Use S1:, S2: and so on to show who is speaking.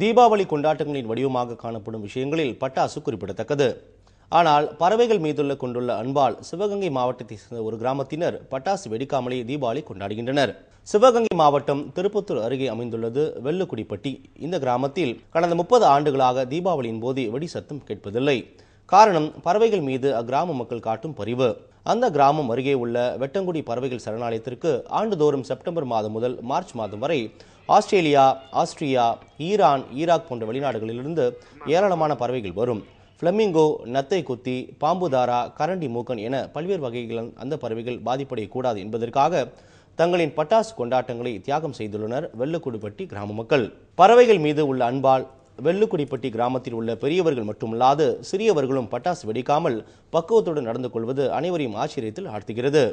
S1: தீபாவளி கொண்டாட்டங்களின் வடிவமாக காணப்படும் விஷயங்களில் பட்டாசு குறிப்பிடத்தக்கது ஆனால் பறவைகள் மீதுள்ள கொண்டுள்ள அன்பால் சிவகங்கை மாவட்டத்தைச் சேர்ந்த ஒரு கிராமத்தினர் பட்டாசு வெடிக்காமலே தீபாவளி கொண்டாடுகின்றனர் சிவகங்கை மாவட்டம் திருப்பத்தூர் அருகே அமைந்துள்ளது வெள்ளுக்குடிப்பட்டி இந்த கிராமத்தில் கடந்த முப்பது ஆண்டுகளாக தீபாவளியின் போது வெடி சத்தம் கேட்பதில்லை காரணம் பறவைகள் மீது அக்கிராம மக்கள் காட்டும் பரிவு அந்த கிராமம் அருகே உள்ள வெட்டங்குடி பறவைகள் சரணாலயத்திற்கு ஆண்டுதோறும் செப்டம்பர் மாதம் முதல் மார்ச் மாதம் வரை ஆஸ்திரேலியா ஆஸ்திரியா ஈரான் ஈராக் போன்ற வெளிநாடுகளிலிருந்து ஏராளமான பறவைகள் வரும் ஃப்ளமிங்கோ நத்தை குத்தி பாம்புதாரா கரண்டி மூக்கன் என பல்வேறு வகைகளில் அந்த பறவைகள் பாதிப்படையக்கூடாது என்பதற்காக தங்களின் பட்டாசு கொண்டாட்டங்களை தியாகம் செய்துள்ளனர் வெள்ளக்குடுப்பட்டி கிராம மக்கள் பறவைகள் மீது உள்ள அன்பால் வெள்ளுக்குடிப்பட்டி கிராமத்தில் உள்ள பெரியவர்கள் மட்டுமல்லாது சிறியவர்களும் பட்டாசு வெடிக்காமல் பக்குவத்துடன் நடந்து கொள்வது அனைவரையும் ஆச்சரியத்தில் ஆழ்த்துகிறது